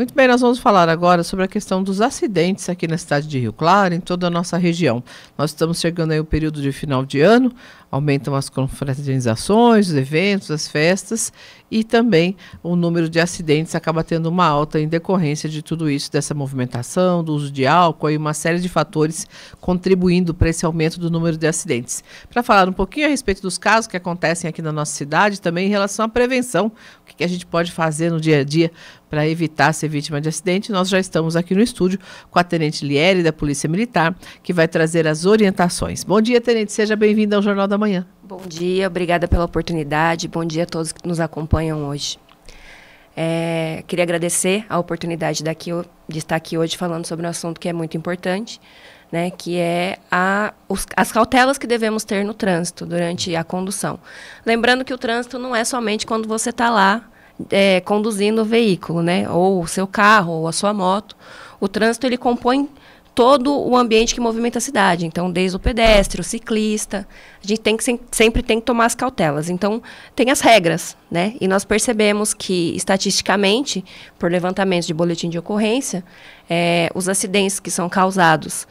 Muito bem, nós vamos falar agora sobre a questão dos acidentes aqui na cidade de Rio Claro, em toda a nossa região. Nós estamos chegando aí o período de final de ano, aumentam as confraternizações, os eventos, as festas e também o número de acidentes acaba tendo uma alta em decorrência de tudo isso, dessa movimentação, do uso de álcool e uma série de fatores contribuindo para esse aumento do número de acidentes. Para falar um pouquinho a respeito dos casos que acontecem aqui na nossa cidade, também em relação à prevenção, o que a gente pode fazer no dia a dia para evitar ser vítima de acidente, nós já estamos aqui no estúdio com a Tenente Lieri, da Polícia Militar, que vai trazer as orientações. Bom dia, Tenente, seja bem-vindo ao Jornal da Manhã. Bom dia, obrigada pela oportunidade, bom dia a todos que nos acompanham hoje. É, queria agradecer a oportunidade daqui, de estar aqui hoje falando sobre um assunto que é muito importante, né, que é a, os, as cautelas que devemos ter no trânsito durante a condução. Lembrando que o trânsito não é somente quando você está lá é, conduzindo o veículo, né? Ou o seu carro, ou a sua moto. O trânsito ele compõe todo o ambiente que movimenta a cidade. Então, desde o pedestre, o ciclista, a gente tem que se, sempre tem que tomar as cautelas. Então, tem as regras, né? E nós percebemos que estatisticamente, por levantamento de boletim de ocorrência, é, os acidentes que são causados,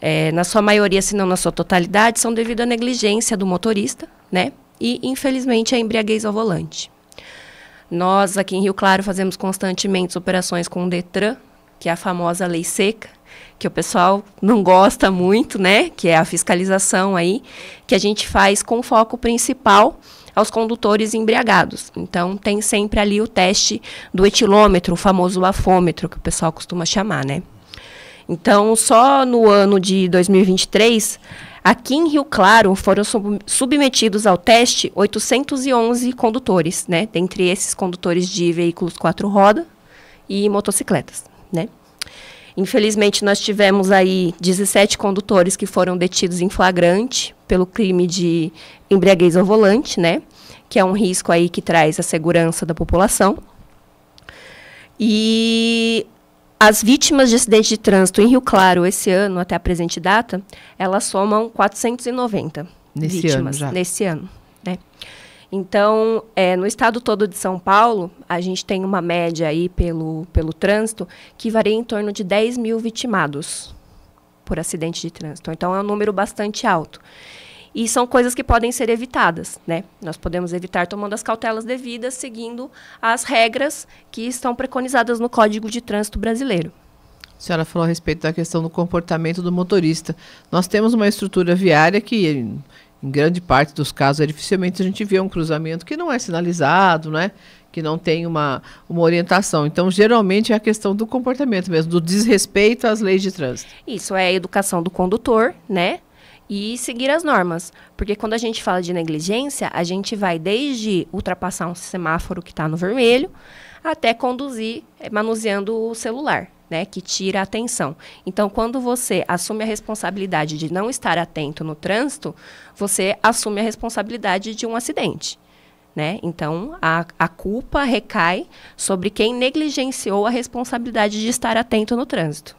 é, na sua maioria, se não na sua totalidade, são devido à negligência do motorista, né? E infelizmente à embriaguez ao volante. Nós, aqui em Rio Claro, fazemos constantemente operações com o Detran, que é a famosa lei seca, que o pessoal não gosta muito, né? Que é a fiscalização aí, que a gente faz com foco principal aos condutores embriagados. Então, tem sempre ali o teste do etilômetro, o famoso bafômetro, que o pessoal costuma chamar, né? Então, só no ano de 2023, Aqui em Rio Claro foram sub submetidos ao teste 811 condutores, né? Dentre esses condutores de veículos quatro rodas e motocicletas, né? Infelizmente, nós tivemos aí 17 condutores que foram detidos em flagrante pelo crime de embriaguez ao volante, né? Que é um risco aí que traz a segurança da população. E as vítimas de acidente de trânsito em Rio Claro esse ano, até a presente data, elas somam 490 nesse vítimas ano nesse ano. Né? Então, é, no estado todo de São Paulo, a gente tem uma média aí pelo, pelo trânsito que varia em torno de 10 mil vitimados por acidente de trânsito. Então, é um número bastante alto. E são coisas que podem ser evitadas, né? Nós podemos evitar tomando as cautelas devidas, seguindo as regras que estão preconizadas no Código de Trânsito Brasileiro. A senhora falou a respeito da questão do comportamento do motorista. Nós temos uma estrutura viária que em grande parte dos casos, é dificilmente a gente vê um cruzamento que não é sinalizado, né? que não tem uma, uma orientação. Então, geralmente é a questão do comportamento mesmo, do desrespeito às leis de trânsito. Isso é a educação do condutor, né? e seguir as normas. Porque quando a gente fala de negligência, a gente vai desde ultrapassar um semáforo que está no vermelho até conduzir eh, manuseando o celular. Né, que tira a atenção. Então, quando você assume a responsabilidade de não estar atento no trânsito, você assume a responsabilidade de um acidente. Né? Então, a, a culpa recai sobre quem negligenciou a responsabilidade de estar atento no trânsito.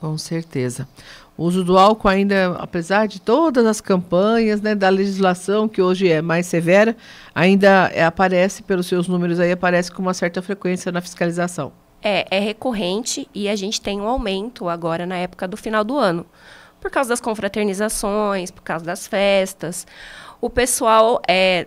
Com certeza. O uso do álcool ainda, apesar de todas as campanhas, né, da legislação que hoje é mais severa, ainda é, aparece pelos seus números aí aparece com uma certa frequência na fiscalização. É, é recorrente e a gente tem um aumento agora na época do final do ano, por causa das confraternizações, por causa das festas. O pessoal é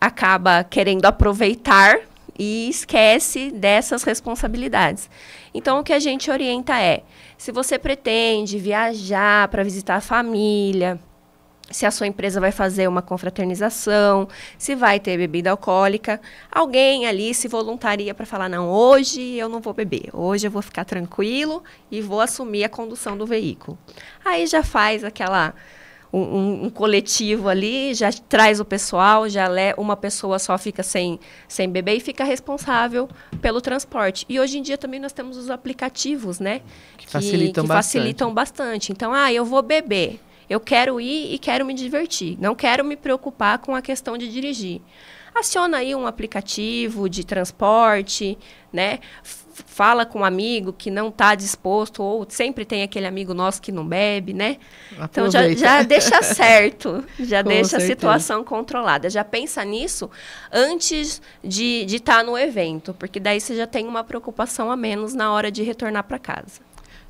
acaba querendo aproveitar e esquece dessas responsabilidades. Então, o que a gente orienta é: se você pretende viajar para visitar a família, se a sua empresa vai fazer uma confraternização, se vai ter bebida alcoólica, alguém ali se voluntaria para falar: não, hoje eu não vou beber, hoje eu vou ficar tranquilo e vou assumir a condução do veículo. Aí já faz aquela um, um, coletivo ali, já traz o pessoal, já lê, uma pessoa só fica sem, sem bebê e fica responsável pelo transporte. E hoje em dia também nós temos os aplicativos, né? Que, facilitam, que facilitam bastante. Então, ah, eu vou beber. Eu quero ir e quero me divertir. Não quero me preocupar com a questão de dirigir aciona aí um aplicativo de transporte, né? Fala com um amigo que não está disposto, ou sempre tem aquele amigo nosso que não bebe, né? Aproveita. Então já, já deixa certo, já com deixa certeza. a situação controlada. Já pensa nisso antes de estar de tá no evento, porque daí você já tem uma preocupação a menos na hora de retornar para casa.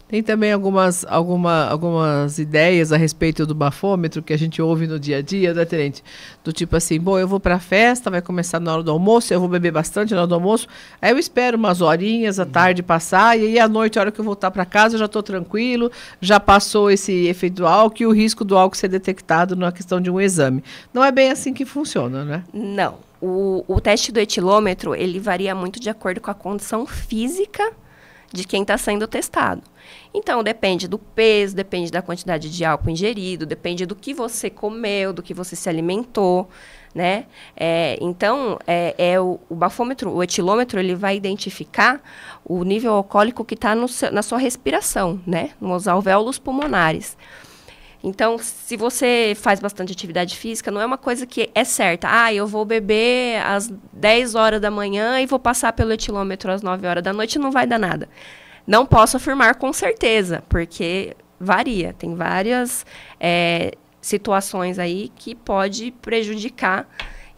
Tem também algumas, alguma, algumas ideias a respeito do bafômetro que a gente ouve no dia a dia, né, Tenente? Do tipo assim, bom, eu vou para a festa, vai começar na hora do almoço, eu vou beber bastante na hora do almoço, aí eu espero umas horinhas, a uhum. tarde passar, e aí à noite, a hora que eu voltar para casa, eu já estou tranquilo, já passou esse efeito do álcool e o risco do álcool ser detectado na questão de um exame. Não é bem assim que funciona, né? Não. O, o teste do etilômetro, ele varia muito de acordo com a condição física de quem está sendo testado. Então, depende do peso, depende da quantidade de álcool ingerido, depende do que você comeu, do que você se alimentou, né? É, então, é, é o, o, bafômetro, o etilômetro, ele vai identificar o nível alcoólico que está na sua respiração, né? Nos alvéolos pulmonares. Então, se você faz bastante atividade física, não é uma coisa que é certa. Ah, eu vou beber às 10 horas da manhã e vou passar pelo etilômetro às 9 horas da noite, não vai dar nada. Não posso afirmar com certeza, porque varia. Tem várias é, situações aí que pode prejudicar.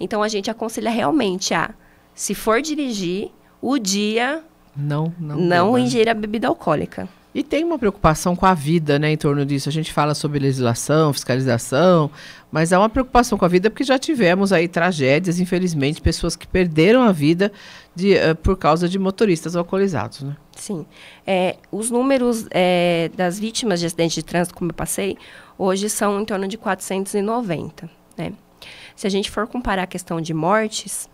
Então, a gente aconselha realmente a, se for dirigir, o dia... Não, não. Não né? ingerir a bebida alcoólica. E tem uma preocupação com a vida, né, em torno disso. A gente fala sobre legislação, fiscalização, mas há uma preocupação com a vida porque já tivemos aí tragédias, infelizmente, pessoas que perderam a vida de, uh, por causa de motoristas alcoolizados, né? Sim. É, os números é, das vítimas de acidente de trânsito, como eu passei, hoje são em torno de 490, né? Se a gente for comparar a questão de mortes,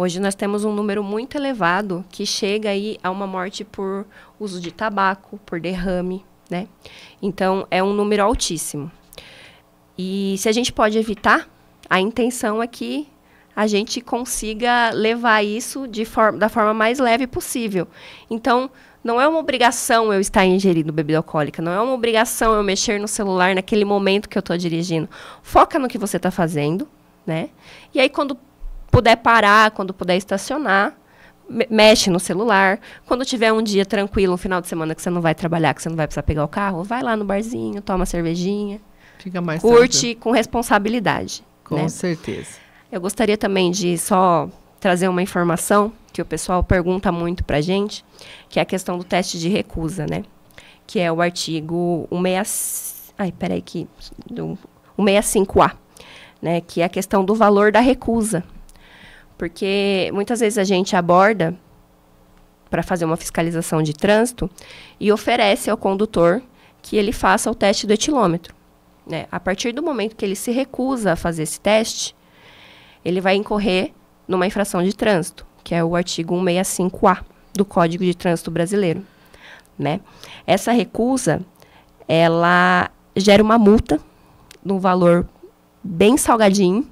Hoje nós temos um número muito elevado que chega aí a uma morte por uso de tabaco, por derrame, né? Então é um número altíssimo. E se a gente pode evitar, a intenção é que a gente consiga levar isso de forma, da forma mais leve possível. Então, não é uma obrigação eu estar ingerindo bebida alcoólica, não é uma obrigação eu mexer no celular naquele momento que eu estou dirigindo. Foca no que você está fazendo, né? E aí, quando puder parar, quando puder estacionar, mexe no celular. Quando tiver um dia tranquilo, um final de semana que você não vai trabalhar, que você não vai precisar pegar o carro, vai lá no barzinho, toma cervejinha. Fica mais Curte com responsabilidade. Com né? certeza. Eu gostaria também de só trazer uma informação que o pessoal pergunta muito pra gente, que é a questão do teste de recusa, né? Que é o artigo 165. Ai, peraí, que. Do 165A, né? Que é a questão do valor da recusa. Porque muitas vezes a gente aborda para fazer uma fiscalização de trânsito e oferece ao condutor que ele faça o teste do etilômetro. Né? A partir do momento que ele se recusa a fazer esse teste, ele vai incorrer numa infração de trânsito, que é o artigo 165A do Código de Trânsito Brasileiro. Né? Essa recusa, ela gera uma multa no valor bem salgadinho,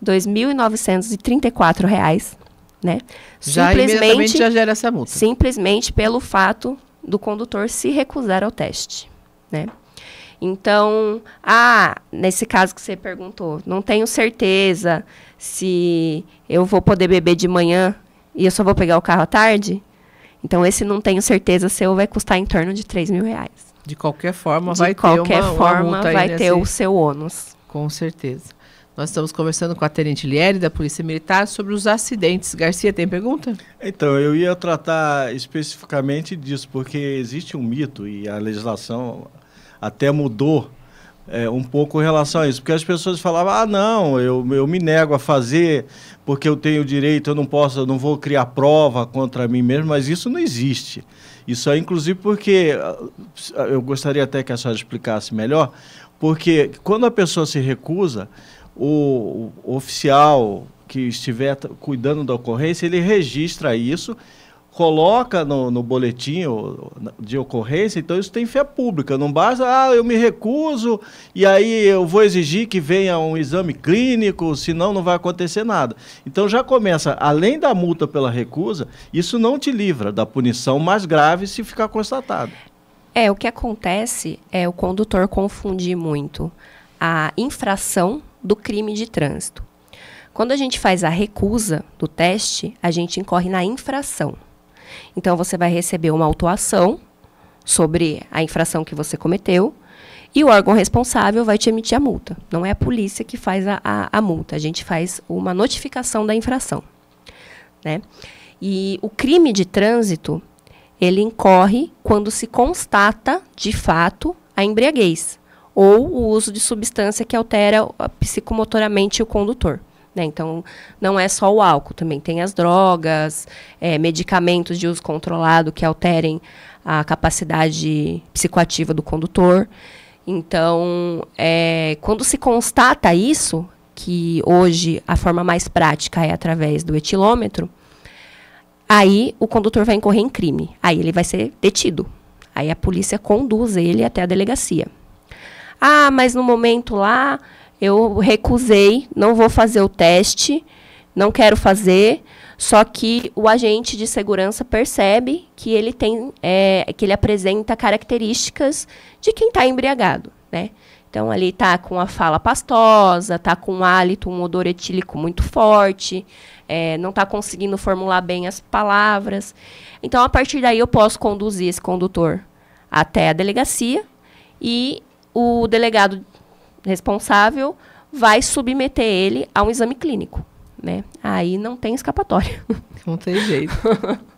R$ 2.934, né? Já simplesmente já gera essa multa. Simplesmente pelo fato do condutor se recusar ao teste, né? Então, ah, nesse caso que você perguntou, não tenho certeza se eu vou poder beber de manhã e eu só vou pegar o carro à tarde. Então, esse não tenho certeza seu vai custar em torno de 3 mil reais. De qualquer forma, de vai qualquer ter uma, forma, uma vai ter nesse... o seu ônus. Com certeza. Nós estamos conversando com a Tenente Lieri, da Polícia Militar, sobre os acidentes. Garcia, tem pergunta? Então, eu ia tratar especificamente disso, porque existe um mito e a legislação até mudou é, um pouco em relação a isso, porque as pessoas falavam, ah, não, eu, eu me nego a fazer porque eu tenho direito, eu não posso, eu não vou criar prova contra mim mesmo, mas isso não existe. Isso é inclusive porque, eu gostaria até que a senhora explicasse melhor, porque quando a pessoa se recusa, o, o oficial que estiver cuidando da ocorrência, ele registra isso, coloca no, no boletim de ocorrência, então isso tem fé pública. Não basta, ah, eu me recuso e aí eu vou exigir que venha um exame clínico, senão não vai acontecer nada. Então já começa, além da multa pela recusa, isso não te livra da punição mais grave se ficar constatado. É, o que acontece é o condutor confundir muito a infração do crime de trânsito. Quando a gente faz a recusa do teste, a gente incorre na infração. Então você vai receber uma autuação sobre a infração que você cometeu e o órgão responsável vai te emitir a multa. Não é a polícia que faz a, a, a multa, a gente faz uma notificação da infração. Né? E o crime de trânsito, ele incorre quando se constata, de fato, a embriaguez ou o uso de substância que altera psicomotoramente o condutor. Né? Então, não é só o álcool, também tem as drogas, é, medicamentos de uso controlado que alterem a capacidade psicoativa do condutor. Então, é, quando se constata isso, que hoje a forma mais prática é através do etilômetro, aí o condutor vai incorrer em crime. Aí ele vai ser detido. Aí a polícia conduz ele até a delegacia. Ah, mas no momento lá eu recusei, não vou fazer o teste, não quero fazer. Só que o agente de segurança percebe que ele tem, é, que ele apresenta características de quem está embriagado, né? Então ali está com a fala pastosa, está com um hálito, um odor etílico muito forte, é, não está conseguindo formular bem as palavras. Então a partir daí eu posso conduzir esse condutor até a delegacia e o delegado responsável vai submeter ele a um exame clínico. Né? Aí não tem escapatória. Não tem jeito.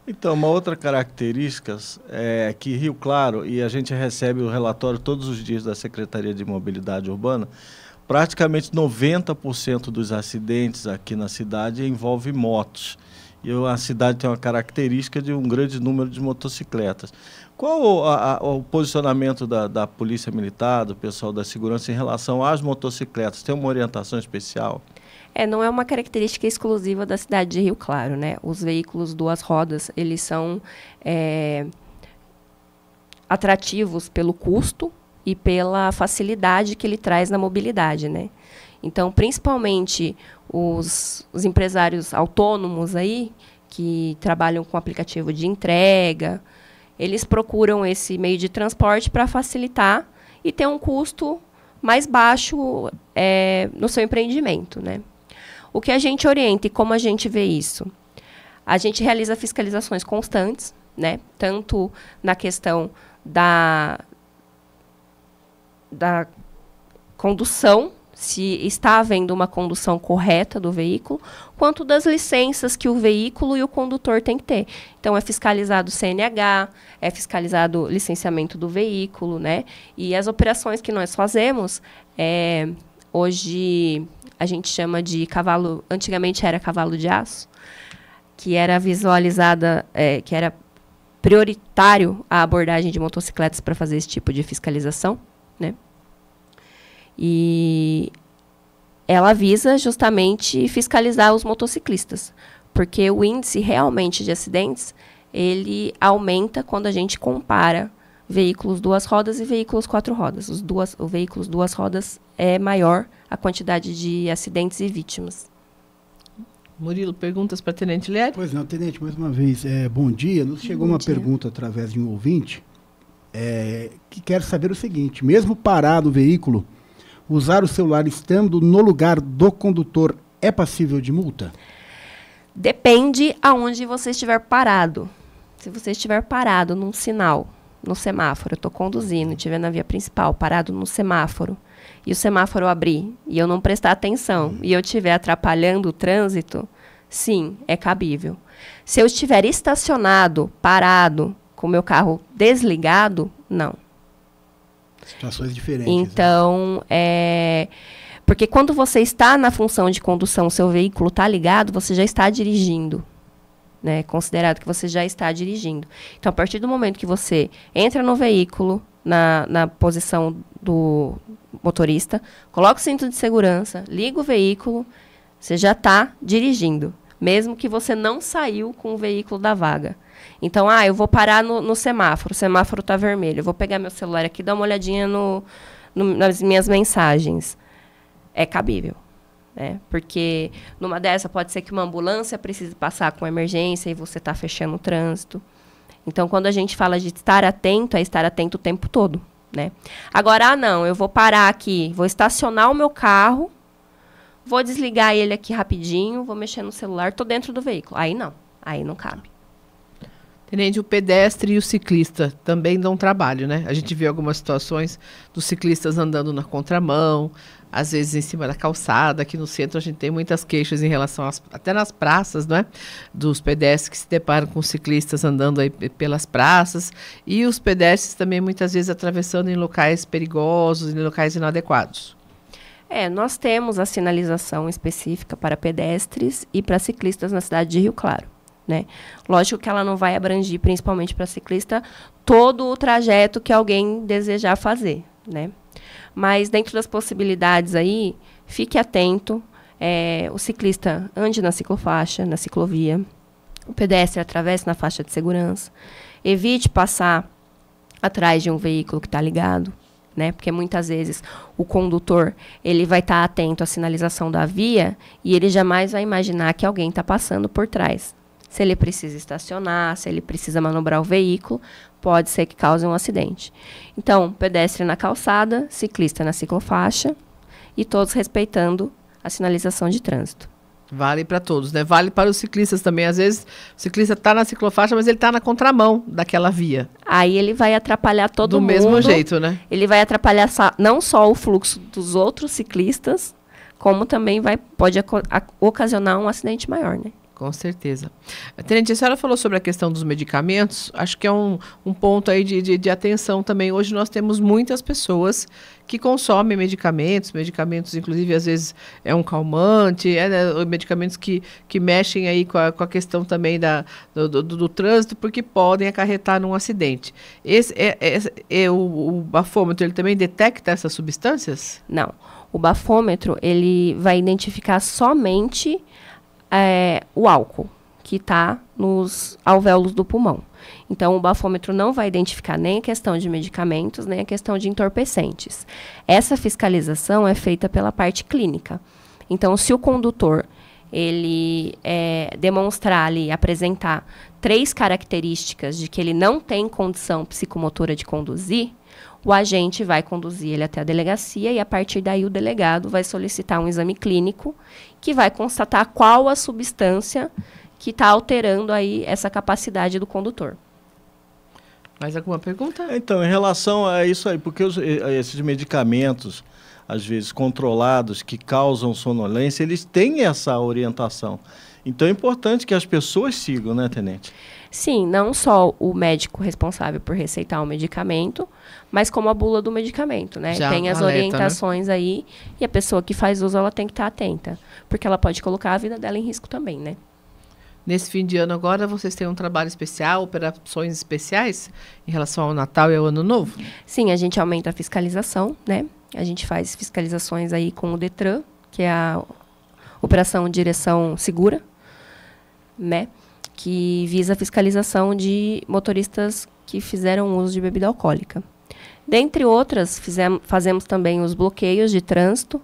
então, uma outra característica é que Rio Claro, e a gente recebe o relatório todos os dias da Secretaria de Mobilidade Urbana, praticamente 90% dos acidentes aqui na cidade envolve motos. E a cidade tem uma característica de um grande número de motocicletas. Qual a, o posicionamento da, da, Polícia Militar, do pessoal da segurança em relação às motocicletas? Tem uma orientação especial? É, não é uma característica exclusiva da cidade de Rio Claro, né? Os veículos duas rodas, eles são é, atrativos pelo custo e pela facilidade que ele traz na mobilidade, né? Então, principalmente os, os empresários autônomos aí, que trabalham com aplicativo de entrega, eles procuram esse meio de transporte para facilitar e ter um custo mais baixo é, no seu empreendimento. Né? O que a gente orienta e como a gente vê isso? A gente realiza fiscalizações constantes, né? tanto na questão da, da condução se está havendo uma condução correta do veículo, quanto das licenças que o veículo e o condutor têm que ter. Então é fiscalizado o CNH, é fiscalizado o licenciamento do veículo, né? E as operações que nós fazemos, é, hoje a gente chama de cavalo, antigamente era cavalo de aço, que era visualizada, é, que era prioritário a abordagem de motocicletas para fazer esse tipo de fiscalização, né? E ela visa justamente fiscalizar os motociclistas, porque o índice realmente de acidentes ele aumenta quando a gente compara veículos duas rodas e veículos quatro rodas. Os duas, o veículos duas rodas é maior a quantidade de acidentes e vítimas. Murilo, perguntas para Tenente Lery? Pois não, Tenente, mais uma vez, é, bom dia. Nos chegou bom uma dia. pergunta através de um ouvinte é, que quer saber o seguinte: mesmo parado o veículo, usar o celular estando no lugar do condutor é passível de multa? Depende aonde você estiver parado. Se você estiver parado num sinal, no semáforo, eu estou conduzindo, estiver na via principal, parado no semáforo, e o semáforo abrir e eu não prestar atenção e eu estiver atrapalhando o trânsito, sim, é cabível. Se eu estiver estacionado, parado, com meu carro desligado, não. Situações diferentes. Né? Então, né? é. Porque quando você está na função de condução, seu veículo está ligado, você já está dirigindo. Né, considerado que você já está dirigindo. Então, a partir do momento que você entra no veículo, na, na posição do motorista, coloca o cinto de segurança, liga o veículo, você já está dirigindo mesmo que você não saiu com o veículo da vaga. Então, ah, eu vou parar no, no semáforo, o semáforo está vermelho, eu vou pegar meu celular aqui e dar uma olhadinha no, no, nas minhas mensagens. É cabível. Né? Porque numa dessa pode ser que uma ambulância precise passar com emergência e você está fechando o trânsito. Então, quando a gente fala de estar atento, é estar atento o tempo todo. Né? Agora, ah, não, eu vou parar aqui, vou estacionar o meu carro Vou desligar ele aqui rapidinho, vou mexer no celular, tô dentro do veículo. Aí não, aí não cabe. Tenente, o pedestre e o ciclista também dão trabalho, né? A gente vê algumas situações dos ciclistas andando na contramão, às vezes em cima da calçada. Aqui no centro a gente tem muitas queixas em relação às, até nas praças, né? Dos pedestres que se deparam com ciclistas andando aí pelas praças e os pedestres também muitas vezes atravessando em locais perigosos, em locais inadequados. É, nós temos a sinalização específica para pedestres e para ciclistas na cidade de Rio Claro. Né? Lógico que ela não vai abranger, principalmente para ciclista, todo o trajeto que alguém desejar fazer. Né? Mas dentro das possibilidades aí, fique atento. É, o ciclista ande na ciclofaixa, na ciclovia. O pedestre atravesse na faixa de segurança. Evite passar atrás de um veículo que está ligado né? Porque muitas vezes o condutor ele vai estar tá atento à sinalização da via e ele jamais vai imaginar que alguém está passando por trás. Se ele precisa estacionar, se ele precisa manobrar o veículo, pode ser que cause um acidente. Então, pedestre na calçada, ciclista na ciclofaixa e todos respeitando a sinalização de trânsito. Vale para todos, né? Vale para os ciclistas também. Às vezes o ciclista está na ciclofaixa, mas ele está na contramão daquela via. Aí ele vai atrapalhar todo Do mundo. Do mesmo jeito, né? Ele vai atrapalhar não só o fluxo dos outros ciclistas, como também vai, pode ocasionar um acidente maior, né? Com certeza. Tenente, a senhora falou sobre a questão dos medicamentos. Acho que é um, um ponto aí de, de, de atenção também. Hoje nós temos muitas pessoas que consomem medicamentos, medicamentos, inclusive, às vezes é um calmante, é, né, medicamentos que, que mexem aí com a, com a questão também da, do, do, do trânsito, porque podem acarretar num acidente. Esse, é, é, é, é o, o bafômetro, ele também detecta essas substâncias? Não. O bafômetro, ele vai identificar somente é, o álcool, que está nos alvéolos do pulmão. Então, o bafômetro não vai identificar nem a questão de medicamentos, nem a questão de entorpecentes. Essa fiscalização é feita pela parte clínica. Então, se o condutor ele é, demonstrar ali, apresentar três características de que ele não tem condição psicomotora de conduzir, o agente vai conduzir ele até a delegacia e, a partir daí, o delegado vai solicitar um exame clínico que vai constatar qual a substância que está alterando aí essa capacidade do condutor. Mais alguma pergunta? Então, em relação a isso aí, porque os, eh, eh, esses medicamentos, às vezes controlados, que causam sonolência, eles têm essa orientação. Então é importante que as pessoas sigam, né, Tenente? Sim, não só o médico responsável por receitar o medicamento, mas como a bula do medicamento, né? Já tem as alerta, né? orientações né? aí e a pessoa que faz uso, ela tem que estar tá atenta, porque ela pode colocar a vida dela em risco também, né? Nesse fim de ano agora, vocês têm um trabalho especial, operações especiais em relação ao Natal e ao Ano Novo? Sim, a gente aumenta a fiscalização, né? A gente faz fiscalizações aí com o Detran, que é a Operação Direção Segura, né? que visa a fiscalização de motoristas que fizeram uso de bebida alcoólica. Dentre outras, fazemos também os bloqueios de trânsito,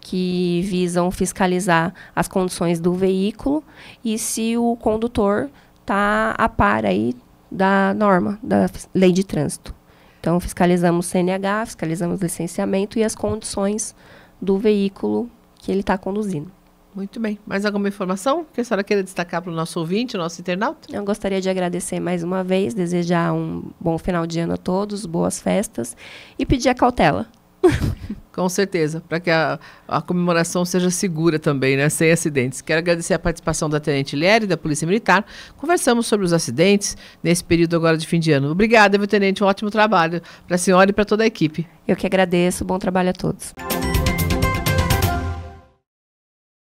que visam fiscalizar as condições do veículo e se o condutor está a par aí da norma, da lei de trânsito. Então, fiscalizamos CNH, fiscalizamos licenciamento e as condições do veículo que ele está conduzindo. Muito bem. Mais alguma informação que a senhora queira destacar para o nosso ouvinte, nosso internauta? Eu gostaria de agradecer mais uma vez, desejar um bom final de ano a todos, boas festas e pedir a cautela. Com certeza, para que a, a, comemoração seja segura também, né? sem acidentes. Quero agradecer a participação da Tenente Lieri, da Polícia Militar. Conversamos sobre os acidentes nesse período agora de fim de ano. Obrigada, meu Tenente, um ótimo trabalho para a senhora e para toda a equipe. Eu que agradeço, bom trabalho a todos.